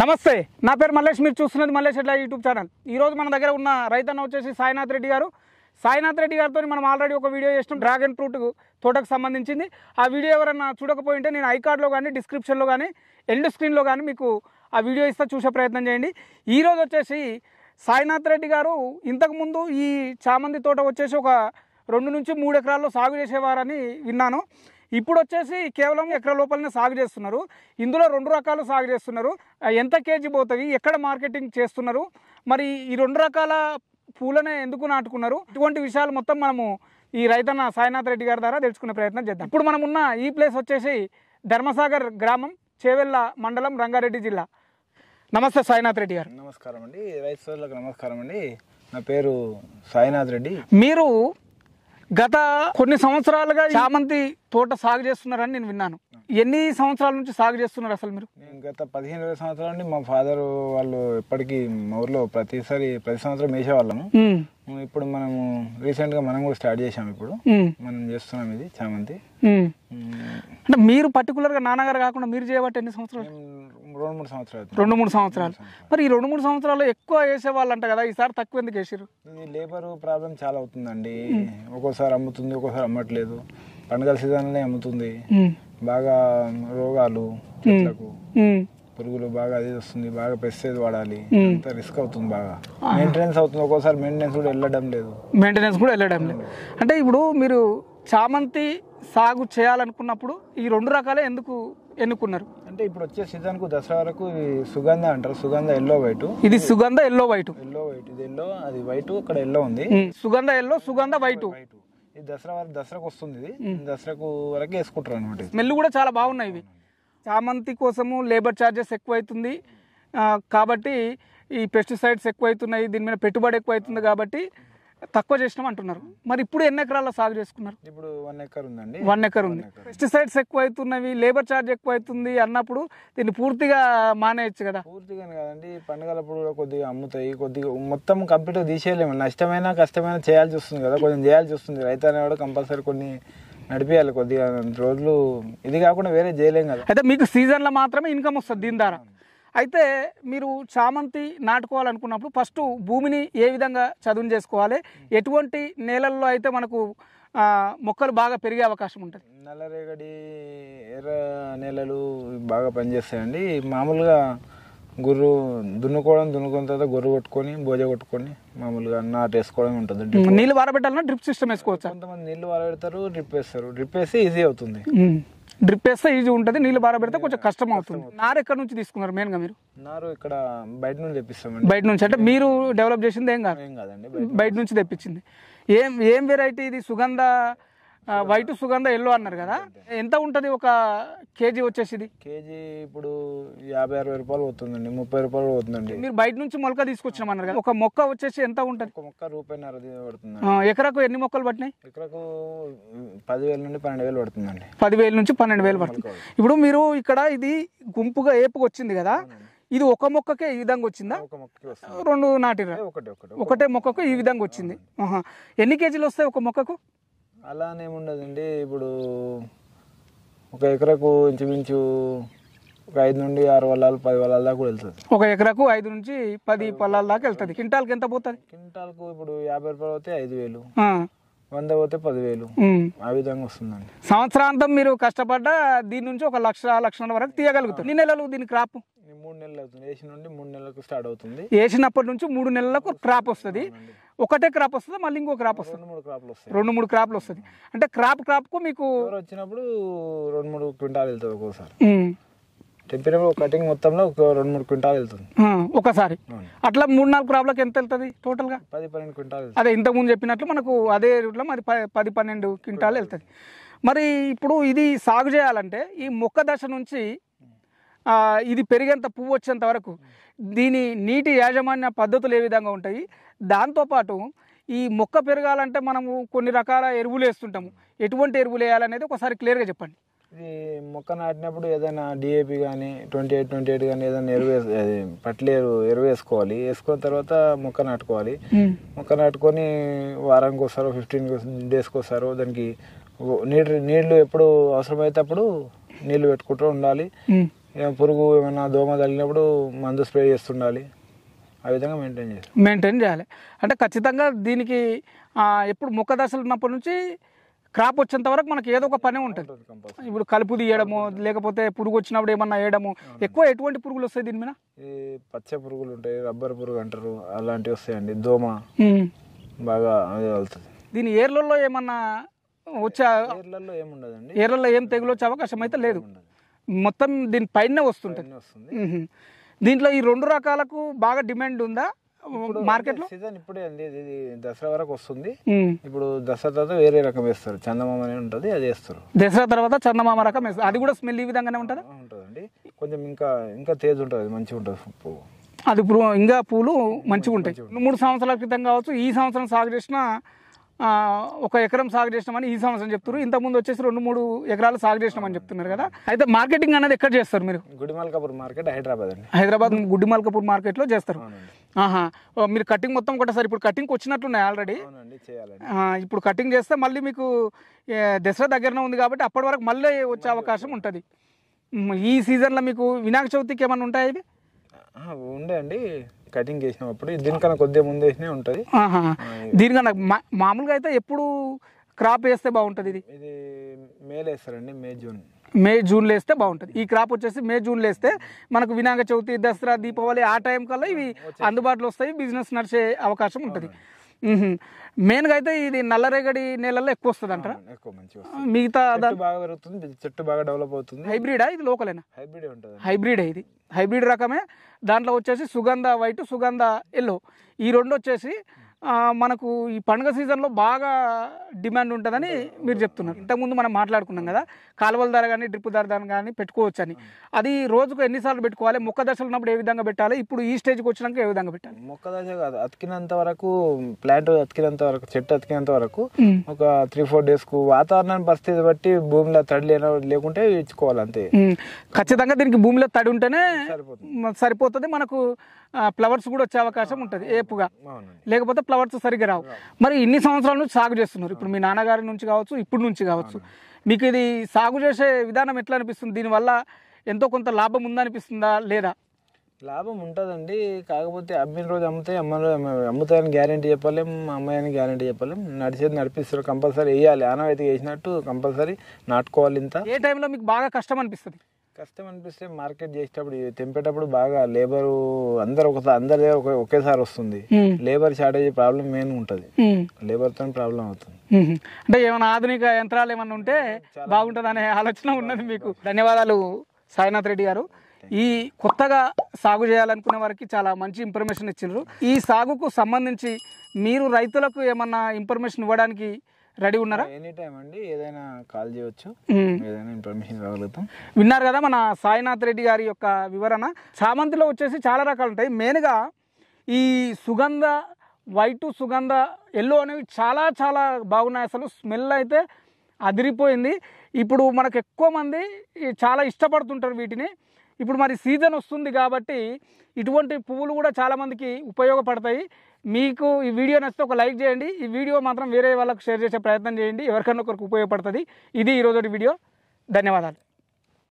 నమస్తే నా పేరు మల్లేష్ మీరు చూస్తున్నది మల్లేష్ ఎట్లా యూట్యూబ్ ఛానల్ ఈరోజు మన దగ్గర ఉన్న రైతన్న వచ్చేసి సాయినాథ్ రెడ్డి గారు సాయినాథ్ రెడ్డి గారితో మనం ఆల్రెడీ ఒక వీడియో చేసినాం డ్రాగన్ ఫ్రూట్ తోటకు సంబంధించింది ఆ వీడియో ఎవరన్నా చూడకపోయింటే నేను ఐకార్డ్లో కానీ డిస్క్రిప్షన్లో కానీ ఎండ్ స్క్రీన్లో కానీ మీకు ఆ వీడియో ఇస్తే చూసే ప్రయత్నం చేయండి ఈరోజు వచ్చేసి సాయినాథ్ రెడ్డి గారు ఇంతకుముందు ఈ చామంతి తోట వచ్చేసి ఒక రెండు నుంచి మూడు ఎకరాల్లో సాగు చేసేవారని విన్నాను ఇప్పుడు వచ్చేసి కేవలం ఎకర లోపలనే సాగు చేస్తున్నారు ఇందులో రెండు రకాలు సాగు చేస్తున్నారు ఎంత కేజీ పోతుంది ఎక్కడ మార్కెటింగ్ చేస్తున్నారు మరి ఈ రెండు రకాల పూలనే ఎందుకు నాటుకున్నారు ఇటువంటి విషయాలు మొత్తం మనము ఈ రైతన్న సాయినాథ్ రెడ్డి గారి ద్వారా తెలుసుకునే ప్రయత్నం చేద్దాం ఇప్పుడు మనం ఉన్న ఈ ప్లేస్ వచ్చేసి ధర్మసాగర్ గ్రామం చేవెళ్ళ మండలం రంగారెడ్డి జిల్లా నమస్తే సాయినాథ్ రెడ్డి గారు నమస్కారం అండి రైతు సోదరులకు నమస్కారం అండి నా పేరు సాయినాథ్ రెడ్డి మీరు గత కొన్ని సంవత్సరాలుగా చామంతి తోట సాగు చేస్తున్నారని నేను విన్నాను ఎన్ని సంవత్సరాల నుంచి సాగు చేస్తున్నారు అసలు మీరు గత పదిహేను ఇరవై సంవత్సరాల నుండి మా ఫాదర్ వాళ్ళు ఇప్పటికి మా ఊర్లో ప్రతిసారి ప్రతి సంవత్సరం వేసేవాళ్ళము ఇప్పుడు మనము రీసెంట్ గా మనం కూడా స్టార్ట్ చేసాం ఇప్పుడు మనం చేస్తున్నాం ఇది చామంతి అంటే మీరు పర్టికులర్ గా నాన్నగారు కాకుండా మీరు చేయబట్టి ఎన్ని సంవత్సరాలు రెండు మూడు సంవత్సరాలు రెండు మూడు సంవత్సరాలు మరి ఈ రెండు మూడు సంవత్సరాలు ఎక్కువ వేసే వాళ్ళు అంట కదా ఈసారి తక్కువ ఎందుకు వేసారు లేబర్ ప్రాబ్లం చాలా అవుతుందండి ఒక్కోసారి అమ్ముతుంది ఒక్కోసారి అమ్మట్లేదు పండుగల సీజన్లోనే అమ్ముతుంది బాగా రోగాలు పురుగులు బాగా అది వస్తుంది బాగా పెస్టేజ్ వాడాలి అంత రిస్క్ అవుతుంది బాగా మెయింటెనెన్స్ అవుతుంది ఒక్కోసారి మెయింటెనెన్స్ కూడా వెళ్ళడం లేదు మెయింటెనెన్స్ కూడా వెళ్ళడం లేదు అంటే ఇప్పుడు మీరు చామంతి సాగు చేయాలనుకున్నప్పుడు ఈ రెండు రకాలే ఎందుకు ఎన్నుకున్నారు అంటే ఇప్పుడు వచ్చే సీజన్ కు దసరా వరకు సుగంధ అంటారు సుగంధ ఎల్లో వైట్ ఇది సుగంధ ఎల్లో వైట్ ఎల్లో వైట్ ఇది ఎల్లో అది వైట్ ఇక్కడ ఎల్లో ఉంది సుగంధ ఎల్లో సుగంధ వైట్ ఇది దసరా వరకు దసరాకు వస్తుంది ఇది దసరాకు వరకు వేసుకుంటారు అనమాట స్మెల్ కూడా చాలా బాగున్నాయి ఇవి చామంతి కోసము లేబర్ ఛార్జెస్ అవుతుంది కాబట్టి ఈ పెస్టిసైడ్స్ ఎక్కువ అవుతున్నాయి దీని మీద పెట్టుబడి ఎక్కువ అవుతుంది కాబట్టి తక్కువ చేసినాం అంటున్నారు మరి ఇప్పుడు ఎన్ని ఎకరాల్లో సాగు చేసుకున్నారు ఇప్పుడు వన్ ఎకర్ ఉందండి వన్ ఎకర్ ఉంది పెస్టిసైడ్స్ ఎక్కువ అవుతున్నవి లేబర్ ఛార్జ్ ఎక్కువ అవుతుంది అన్నప్పుడు దీన్ని పూర్తిగా మానేయచ్చు కదా పూర్తిగా కదండి పండుగలప్పుడు కూడా కొద్దిగా అమ్ముతాయి కొద్దిగా మొత్తం కంప్లీట్గా తీసేయలేము నష్టమైన కష్టమైన చేయాల్సి వస్తుంది కదా కొంచెం చేయాల్సి వస్తుంది రైతు అనేవాడు కంపల్సరీ కొన్ని నడిపేయాలి కొద్దిగా రోజులు ఇది కాకుండా వేరే చేయలేం కదా అయితే మీకు సీజన్లో మాత్రమే ఇన్కమ్ వస్తుంది దీని ద్వారా అయితే మీరు చామంతి నాటుకోవాలనుకున్నప్పుడు ఫస్ట్ భూమిని ఏ విధంగా చదువు చేసుకోవాలి ఎటువంటి నేలల్లో అయితే మనకు మొక్కలు బాగా పెరిగే అవకాశం ఉంటుంది నల్లరేగడి ఎర్ర నేలలు బాగా పనిచేస్తాయండి మామూలుగా గుర్రు దున్నుకోవడం దున్నుకున్న తర్వాత గొర్రు కొట్టుకొని భోజ కొట్టుకొని మామూలుగా నాటు వేసుకోవడం ఉంటుంది నీళ్ళు వారబెట్టాలన్నా డ్రిప్ సిస్టమ్ వేసుకోవచ్చు కొంతమంది నీళ్ళు వారబెడతారు డ్రిప్ వేస్తారు డ్రిప్ వేస్తే ఈజీ అవుతుంది డ్రిప్ వేస్తే ఈజీ ఉంటుంది నీళ్ళు బాగా పెడితే కొంచెం కష్టం అవుతుంది నారు ఎక్కడ నుంచి తీసుకున్నారు మెయిన్గా మీరు నారు ఇక్కడ బయట నుంచి తెప్పిస్తాం బయట నుంచి అంటే మీరు డెవలప్ చేసింది ఏం కాదు ఏం కాదండి బయట నుంచి తెప్పించింది ఏం ఏం వెరైటీ ఇది సుగంధ వైట్ సుగంధ ఎల్లో అన్నారు కదా ఎంత ఉంటుంది ఒక కేజీ వచ్చేసి కేజీ ఇప్పుడు యాభై అరవై రూపాయలు అవుతుందండి ముప్పై రూపాయలు అవుతుందండి మీరు బయట నుంచి మొలక తీసుకొచ్చిన అన్నారు కదా ఒక మొక్క వచ్చేసి ఎంత ఉంటుంది ఒక మొక్క రూపాయి పడుతుంది ఎకరాకు ఎన్ని మొక్కలు పట్టినాయి ఎకరాకు పదివేల నుండి పన్నెండు వేలు పడుతుందండి పదివేల నుంచి పన్నెండు వేలు పడుతుంది ఇప్పుడు మీరు ఇక్కడ ఇది గుంపుగా ఏపుకు వచ్చింది కదా ఇది ఒక మొక్కకే ఈ విధంగా వచ్చిందా రెండు నాటి ఒకటే మొక్కకు ఈ విధంగా వచ్చింది ఎన్ని కేజీలు వస్తాయి ఒక మొక్కకు అలానేముండదండి ఇప్పుడు ఒక ఎకరాకు ఇంచుమించు ఒక ఐదు నుండి ఆరు వల్లాలు పది వల్లాల దాకా కూడా వెళ్తుంది ఒక ఎకరాకు ఐదు నుంచి పది పల్లాల దాకా వెళ్తుంది కింటాల్కి ఎంత పోతుంది కింటాల్కు ఇప్పుడు యాభై రూపాయలు పోతే ఐదు వేలు వంద పోతే పదివేలు ఆ విధంగా వస్తుందండి సంవత్సరాంతం మీరు కష్టపడ్డా దీని నుంచి ఒక లక్ష లక్షల వరకు తీయగలుగుతారు ఎన్ని నెలలు దీని క్రాప్ మూడు నెలలు అవుతుంది వేసిన నుండి మూడు నెలలకు స్టార్ట్ అవుతుంది వేసినప్పటి నుంచి మూడు నెలలకు క్రాప్ వస్తుంది ఒకటే క్రాప్ వస్తుంది మళ్ళీ ఇంకో క్రాప్ వస్తుంది మూడు క్రాప్లు వస్తాయి రెండు మూడు క్రాప్లు వస్తుంది అంటే క్రాప్ క్రాప్కు మీకు వచ్చినప్పుడు రెండు మూడు క్వింటాలు వెళ్తుంది ఒక్కోసారి తెంపినప్పుడు కటింగ్ మొత్తంలో ఒక రెండు మూడు క్వింటాలు వెళ్తుంది ఒకసారి అట్లా మూడు నాలుగు క్రాప్లకు ఎంత వెళ్తుంది టోటల్గా పది పన్నెండు క్వింటాల్ అదే ముందు చెప్పినట్లు మనకు అదే రూట్లో మరి పది పన్నెండు క్వింటాలు వెళ్తుంది మరి ఇప్పుడు ఇది సాగు చేయాలంటే ఈ మొక్క దశ నుంచి ఇది పెరిగేంత పువ్వు వచ్చేంత వరకు దీని నీటి యాజమాన్య పద్ధతులు ఏ విధంగా ఉంటాయి దాంతోపాటు ఈ మొక్క పెరగాలంటే మనము కొన్ని రకాల ఎరువులు వేస్తుంటాము ఎటువంటి ఎరువులు వేయాలనేది ఒకసారి క్లియర్గా చెప్పండి ఇది మొక్క నాటినప్పుడు ఏదైనా డిఏపి కానీ ట్వంటీ ఎయిట్ ట్వంటీ ఎయిట్ కానీ ఏదైనా ఎరువు పట్లే ఎరువు వేసుకోవాలి వేసుకున్న తర్వాత మొక్క నాటుకోవాలి మొక్క నాటుకొని వారానికి వస్తారు ఫిఫ్టీన్ డేస్కి వస్తారు దానికి నీళ్ళు నీళ్లు ఎప్పుడు అవసరమైతే అప్పుడు నీళ్లు పెట్టుకుంటూ ఉండాలి పురుగు ఏమైనా దోమ తగిలినప్పుడు మందు స్ప్రే చేస్తుండాలి ఆ విధంగా మెయింటైన్ చేయాలి మెయింటైన్ చేయాలి అంటే ఖచ్చితంగా దీనికి ఎప్పుడు మొక్క దశలు ఉన్నప్పటి నుంచి క్రాప్ వచ్చేంత వరకు మనకి ఏదో ఒక పని ఉంటుంది ఇప్పుడు కలుపు తీయడము లేకపోతే పురుగు వచ్చినప్పుడు ఏమన్నా వేయడము ఎక్కువ ఎటువంటి పురుగులు వస్తాయి దీని మీద పచ్చ పురుగులు ఉంటాయి రబ్బర్ పురుగు అంటారు అలాంటివి వస్తాయండి దోమ బాగా వెళ్తుంది దీని ఏర్లలో ఏమన్నా వచ్చా ఏర్లలో ఏముండదండి ఏర్లలో ఏం తెగులు వచ్చే అవకాశం అయితే లేదు మొత్తం దీని పైన వస్తుంటుంది దీంట్లో ఈ రెండు రకాలకు బాగా డిమాండ్ ఉందా మార్కెట్లో సీజన్ ఇప్పుడే అండి ఇది దసరా వరకు వస్తుంది ఇప్పుడు దసరా తర్వాత వేరే రకం వేస్తారు చందమామ అనే ఉంటుంది అది వేస్తారు దసరా తర్వాత చందమామ రకం వేస్తారు అది కూడా స్మెల్ ఈ విధంగానే ఉంటుంది ఉంటుందండి కొంచెం ఇంకా ఇంకా తేజ్ ఉంటుంది మంచిగా ఉంటుంది పువ్వు అది ఇప్పుడు ఇంకా పూలు మంచిగా ఉంటాయి మూడు సంవత్సరాల క్రితం కావచ్చు ఈ సంవత్సరం సాగు చేసిన ఒక ఎకరం సాగు చేసినామని ఈ సంవత్సరం చెప్తున్నారు ఇంతకుముందు వచ్చేసి రెండు మూడు ఎకరాలు సాగు చేసినామని చెప్తున్నారు కదా అయితే మార్కెటింగ్ అనేది ఎక్కడ చేస్తారు మీరు గుడిమల్కపూర్ మార్కెట్ హైదరాబాద్ అండి హైదరాబాద్ గుడిమల్కాపూర్ మార్కెట్లో చేస్తారు ఆహా మీరు కటింగ్ మొత్తం సార్ ఇప్పుడు కటింగ్ వచ్చినట్లున్నాయి ఆల్రెడీ ఇప్పుడు కటింగ్ చేస్తే మళ్ళీ మీకు దసరా దగ్గరనే ఉంది కాబట్టి అప్పటి వరకు మళ్ళీ వచ్చే అవకాశం ఉంటుంది ఈ సీజన్లో మీకు వినాయక చవితికి ఏమైనా ఉంటాయి ఇది ఉండే అండి కటింగ్ చేసినప్పుడు దీనికన్నా కొద్దిగా ముందు వేసినే ఉంటుంది దీనికన్నా మామూలుగా అయితే ఎప్పుడు క్రాప్ వేస్తే బాగుంటుంది ఇది ఇది మేలు వేస్తారండి మే జూన్ మే జూన్లో వేస్తే బాగుంటుంది ఈ క్రాప్ వచ్చేసి మే జూన్లో వేస్తే మనకు వినాయక చవితి దసరా దీపావళి ఆ టైం కల్లా ఇవి అందుబాటులో వస్తాయి బిజినెస్ నడిచే అవకాశం ఉంటుంది మెయిన్గా అయితే ఇది నల్లరేగడి నేలల్లో ఎక్కువ వస్తుంది అంట ఎక్కువ మంచిగా మిగతా బాగా పెరుగుతుంది చెట్టు బాగా డెవలప్ అవుతుంది హైబ్రిడా ఇది లోకలేనా హైబ్రిడ్ ఉంటుంది హైబ్రిడ్ ఇది హైబ్రిడ్ రకమే దాంట్లో వచ్చేసి సుగంధ వైట్ సుగంధ ఎల్లో ఈ రెండు వచ్చేసి మనకు ఈ పండుగ సీజన్లో బాగా డిమాండ్ ఉంటుందని మీరు చెప్తున్నారు ఇంతకుముందు మనం మాట్లాడుకున్నాం కదా కాలువల ధర కానీ డ్రిప్ ధర ధర కానీ పెట్టుకోవచ్చు అని అది రోజుకు ఎన్నిసార్లు పెట్టుకోవాలి మొక్క దశలు ఉన్నప్పుడు ఏ విధంగా పెట్టాలి ఇప్పుడు ఈ స్టేజ్కి వచ్చినాక ఏ విధంగా పెట్టాలి మొక్క దశ కాదు అతికినంత వరకు ప్లాంట్ అతికినంత వరకు చెట్టు అతికినంత వరకు ఒక త్రీ ఫోర్ డేస్కు వాతావరణ పరిస్థితి బట్టి భూమిలో తడి లేకుంటే ఇచ్చుకోవాలి అంతే ఖచ్చితంగా దీనికి భూమిలో తడి ఉంటేనే సరిపోతుంది మనకు ఫ్లవర్స్ కూడా వచ్చే అవకాశం ఉంటుంది ఏపుగా లేకపోతే ఫ్లవర్స్ సరిగ్గా రావు మరి ఇన్ని సంవత్సరాల నుంచి సాగు చేస్తున్నారు ఇప్పుడు మీ నాన్నగారి నుంచి కావచ్చు ఇప్పుడు నుంచి కావచ్చు మీకు ఇది సాగు చేసే విధానం ఎట్లా అనిపిస్తుంది దీనివల్ల ఎంతో కొంత లాభం ఉందనిపిస్తుందా లేదా లాభం ఉంటుందండి కాకపోతే అమ్మిన రోజు అమ్మితే అమ్మలో అమ్ముతాయని గ్యారంటీ చెప్పలేం అమ్మాయిని గ్యారంటీ చెప్పలేం నడిచేది నడిపిస్తారు కంపల్సరీ వేయాలి ఆనవాయితీ వేసినట్టు కంపల్సరీ నాటుకోవాలి ఇంత ఏ టైంలో మీకు బాగా కష్టం అనిపిస్తుంది కష్టం అనిపిస్తే మార్కెట్ చేసేటప్పుడు తెంపేటప్పుడు బాగా లేబర్ అందరు ఒకసారి అందరి దగ్గర ఒకేసారి వస్తుంది లేబర్ షార్టేజ్ ప్రాబ్లం మెయిన్ ఉంటుంది లేబర్ తో ప్రాబ్లం అవుతుంది అంటే ఏమైనా ఆధునిక యంత్రాలు ఏమైనా ఉంటే బాగుంటుంది అనే ఆలోచన ఉన్నది మీకు ధన్యవాదాలు సాయినాథ్ రెడ్డి గారు ఈ కొత్తగా సాగు చేయాలనుకునే వారికి చాలా మంచి ఇన్ఫర్మేషన్ ఇచ్చినారు ఈ సాగుకు సంబంధించి మీరు రైతులకు ఏమన్నా ఇన్ఫర్మేషన్ ఇవ్వడానికి రెడీ ఉన్నారా ఎనీ టైం అండి ఏదైనా కాల్ చేయవచ్చు ఏదైనా ఇన్ఫర్మేషన్ ఇవ్వగలుగుతాం విన్నారు కదా మన సాయినాథ్ రెడ్డి గారి యొక్క వివరణ చామంతిలో వచ్చేసి చాలా రకాలు ఉంటాయి మెయిన్గా ఈ సుగంధ వైట్ సుగంధ ఎల్లో అనేవి చాలా చాలా బాగున్నాయి అసలు స్మెల్ అయితే అదిరిపోయింది ఇప్పుడు మనకు ఎక్కువ మంది చాలా ఇష్టపడుతుంటారు వీటిని ఇప్పుడు మరి సీజన్ వస్తుంది కాబట్టి ఇటువంటి పువ్వులు కూడా చాలామందికి ఉపయోగపడతాయి మీకు ఈ వీడియో నచ్చితే ఒక లైక్ చేయండి ఈ వీడియో మాత్రం వేరే వాళ్ళకి షేర్ చేసే ప్రయత్నం చేయండి ఎవరికైనా ఒకరికి ఉపయోగపడుతుంది ఇది ఈరోజు వీడియో ధన్యవాదాలు